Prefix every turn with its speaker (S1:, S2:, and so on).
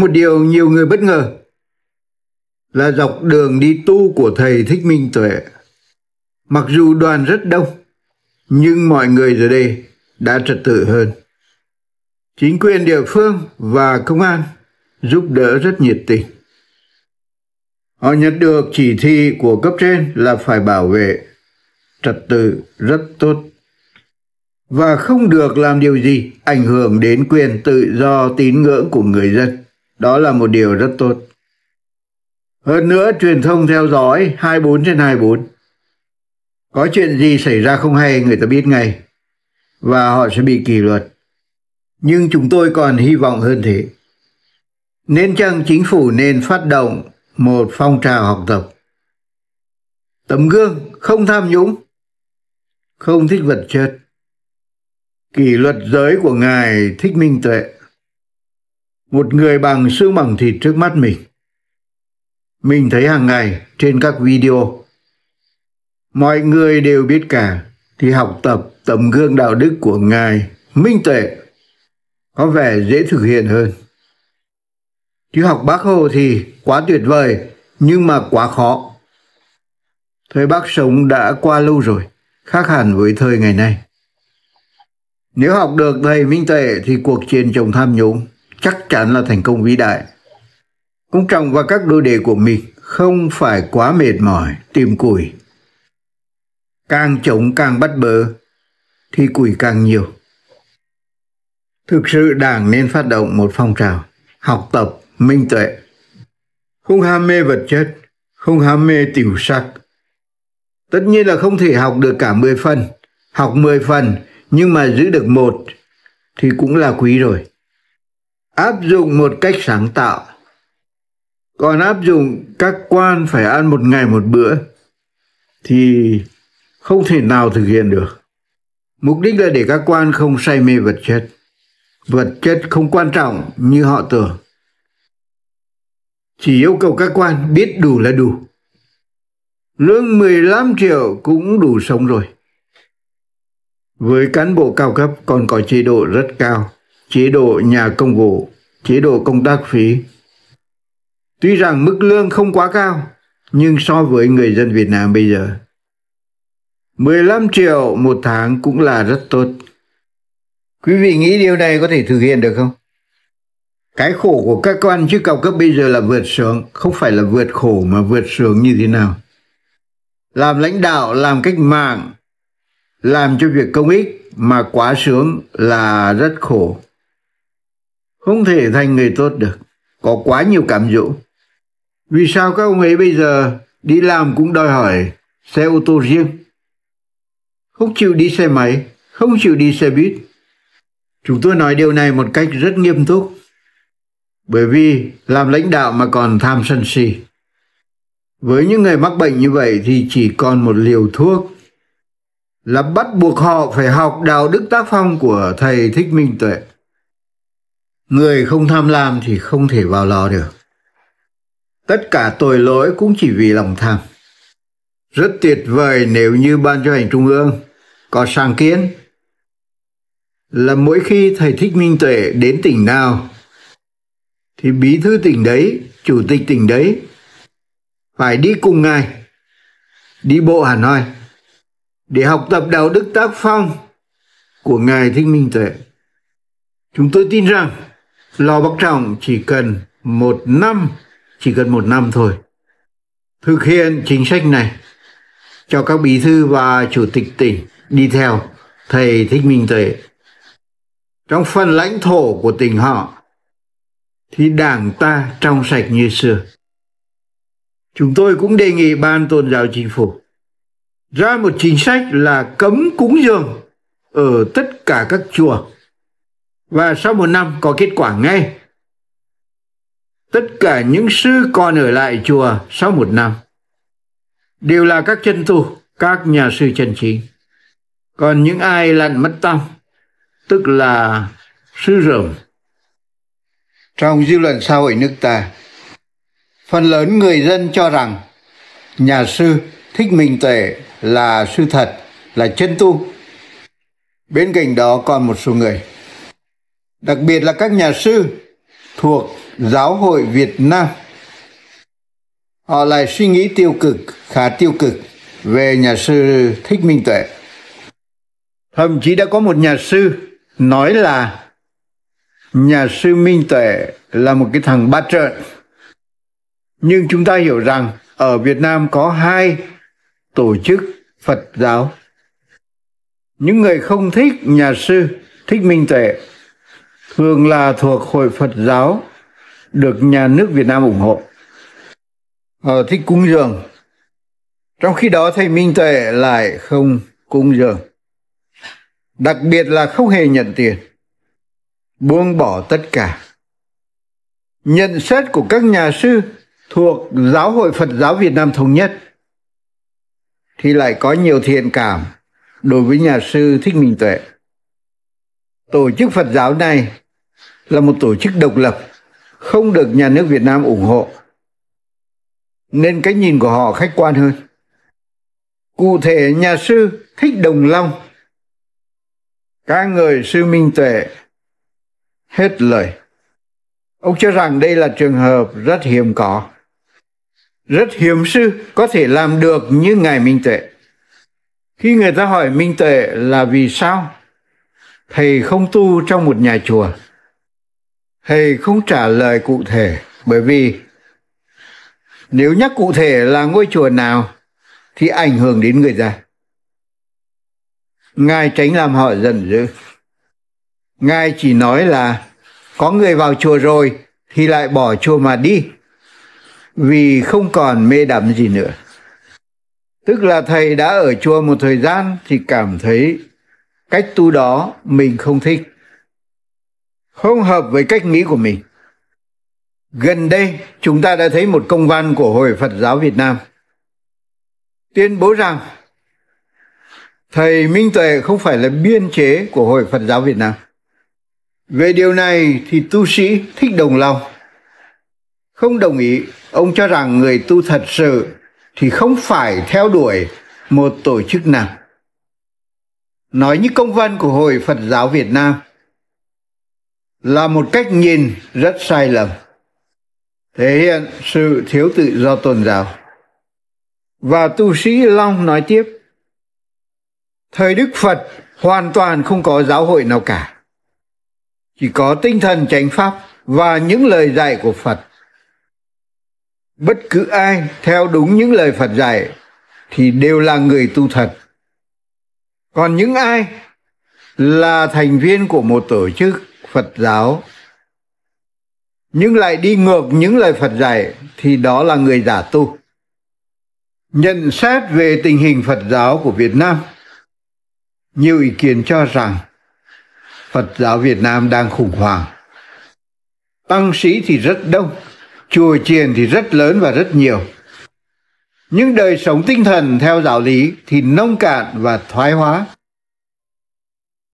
S1: Một điều nhiều người bất ngờ là dọc đường đi tu của thầy Thích Minh Tuệ. Mặc dù đoàn rất đông, nhưng mọi người giờ đây đã trật tự hơn. Chính quyền địa phương và công an giúp đỡ rất nhiệt tình. Họ nhận được chỉ thị của cấp trên là phải bảo vệ trật tự rất tốt và không được làm điều gì ảnh hưởng đến quyền tự do tín ngưỡng của người dân. Đó là một điều rất tốt. Hơn nữa truyền thông theo dõi 24 trên 24. Có chuyện gì xảy ra không hay người ta biết ngay và họ sẽ bị kỷ luật. Nhưng chúng tôi còn hy vọng hơn thế. Nên chăng chính phủ nên phát động một phong trào học tập. Tấm gương không tham nhũng, không thích vật chất. Kỷ luật giới của ngài thích minh tuệ một người bằng xương bằng thịt trước mắt mình. Mình thấy hàng ngày trên các video. Mọi người đều biết cả thì học tập tấm gương đạo đức của Ngài minh tuệ có vẻ dễ thực hiện hơn. Chứ học bác Hồ thì quá tuyệt vời nhưng mà quá khó. Thời bác sống đã qua lâu rồi, khác hẳn với thời ngày nay. Nếu học được thầy Minh Tệ thì cuộc chiến chống tham nhũng chắc chắn là thành công vĩ đại. Cũng trọng vào các đôi đề của mình không phải quá mệt mỏi tìm củi. Càng chống càng bắt bớ thì củi càng nhiều. Thực sự đảng nên phát động một phong trào học tập minh tuệ. Không ham mê vật chất, không ham mê tiểu sắc. Tất nhiên là không thể học được cả 10 phần, học 10 phần nhưng mà giữ được một thì cũng là quý rồi áp dụng một cách sáng tạo còn áp dụng các quan phải ăn một ngày một bữa thì không thể nào thực hiện được mục đích là để các quan không say mê vật chất vật chất không quan trọng như họ tưởng chỉ yêu cầu các quan biết đủ là đủ lương 15 triệu cũng đủ sống rồi với cán bộ cao cấp còn có chế độ rất cao chế độ nhà công vụ, chế độ công tác phí. Tuy rằng mức lương không quá cao, nhưng so với người dân Việt Nam bây giờ, 15 triệu một tháng cũng là rất tốt. Quý vị nghĩ điều này có thể thực hiện được không? Cái khổ của các quan chức cao cấp bây giờ là vượt sướng, không phải là vượt khổ mà vượt sướng như thế nào. Làm lãnh đạo, làm cách mạng, làm cho việc công ích mà quá sướng là rất khổ không thể thành người tốt được có quá nhiều cảm dỗ vì sao các ông ấy bây giờ đi làm cũng đòi hỏi xe ô tô riêng không chịu đi xe máy không chịu đi xe buýt chúng tôi nói điều này một cách rất nghiêm túc bởi vì làm lãnh đạo mà còn tham sân si với những người mắc bệnh như vậy thì chỉ còn một liều thuốc là bắt buộc họ phải học đạo đức tác phong của thầy thích minh tuệ người không tham lam thì không thể vào lò được tất cả tội lỗi cũng chỉ vì lòng tham rất tuyệt vời nếu như ban chấp hành trung ương có sáng kiến là mỗi khi thầy thích minh tuệ đến tỉnh nào thì bí thư tỉnh đấy chủ tịch tỉnh đấy phải đi cùng ngài đi bộ hà nội để học tập đạo đức tác phong của ngài thích minh tuệ chúng tôi tin rằng lò bóc trọng chỉ cần một năm chỉ cần một năm thôi thực hiện chính sách này cho các bí thư và chủ tịch tỉnh đi theo thầy thích minh tuệ trong phần lãnh thổ của tỉnh họ thì đảng ta trong sạch như xưa chúng tôi cũng đề nghị ban tôn giáo chính phủ ra một chính sách là cấm cúng dường ở tất cả các chùa và sau một năm có kết quả ngay. Tất cả những sư còn ở lại chùa sau một năm đều là các chân tu, các nhà sư chân chính. Còn những ai lặn mất tâm, tức là sư rồng. Trong dư luận xã hội nước ta, phần lớn người dân cho rằng nhà sư thích minh tuệ là sư thật, là chân tu. Bên cạnh đó còn một số người đặc biệt là các nhà sư thuộc Giáo hội Việt Nam. Họ lại suy nghĩ tiêu cực, khá tiêu cực về nhà sư Thích Minh Tuệ. Thậm chí đã có một nhà sư nói là nhà sư Minh Tuệ là một cái thằng ba trợn. Nhưng chúng ta hiểu rằng ở Việt Nam có hai tổ chức Phật giáo. Những người không thích nhà sư Thích Minh Tuệ Hương là thuộc Hội Phật giáo được nhà nước Việt Nam ủng hộ. Ờ, thích cúng dường. Trong khi đó thầy Minh Tuệ lại không cúng dường. Đặc biệt là không hề nhận tiền. Buông bỏ tất cả. Nhận xét của các nhà sư thuộc Giáo hội Phật giáo Việt Nam Thống Nhất thì lại có nhiều thiện cảm đối với nhà sư Thích Minh Tuệ. Tổ chức Phật giáo này là một tổ chức độc lập, không được nhà nước Việt Nam ủng hộ. Nên cái nhìn của họ khách quan hơn. Cụ thể nhà sư Thích Đồng Long ca người sư Minh Tuệ hết lời. Ông cho rằng đây là trường hợp rất hiếm có. Rất hiếm sư có thể làm được như Ngài Minh Tuệ. Khi người ta hỏi Minh Tuệ là vì sao thầy không tu trong một nhà chùa thầy không trả lời cụ thể bởi vì nếu nhắc cụ thể là ngôi chùa nào thì ảnh hưởng đến người ra ngài tránh làm họ giận dữ ngài chỉ nói là có người vào chùa rồi thì lại bỏ chùa mà đi vì không còn mê đắm gì nữa tức là thầy đã ở chùa một thời gian thì cảm thấy cách tu đó mình không thích không hợp với cách nghĩ của mình. Gần đây, chúng ta đã thấy một công văn của Hội Phật giáo Việt Nam tuyên bố rằng Thầy Minh Tuệ không phải là biên chế của Hội Phật giáo Việt Nam. Về điều này thì tu sĩ thích đồng lòng. Không đồng ý, ông cho rằng người tu thật sự thì không phải theo đuổi một tổ chức nào. Nói như công văn của Hội Phật giáo Việt Nam – là một cách nhìn rất sai lầm thể hiện sự thiếu tự do tôn giáo và tu sĩ long nói tiếp thời đức phật hoàn toàn không có giáo hội nào cả chỉ có tinh thần chánh pháp và những lời dạy của phật bất cứ ai theo đúng những lời phật dạy thì đều là người tu thật còn những ai là thành viên của một tổ chức Phật giáo nhưng lại đi ngược những lời Phật dạy thì đó là người giả tu. Nhận xét về tình hình Phật giáo của Việt Nam, nhiều ý kiến cho rằng Phật giáo Việt Nam đang khủng hoảng. Tăng sĩ thì rất đông, chùa chiền thì rất lớn và rất nhiều. Nhưng đời sống tinh thần theo giáo lý thì nông cạn và thoái hóa.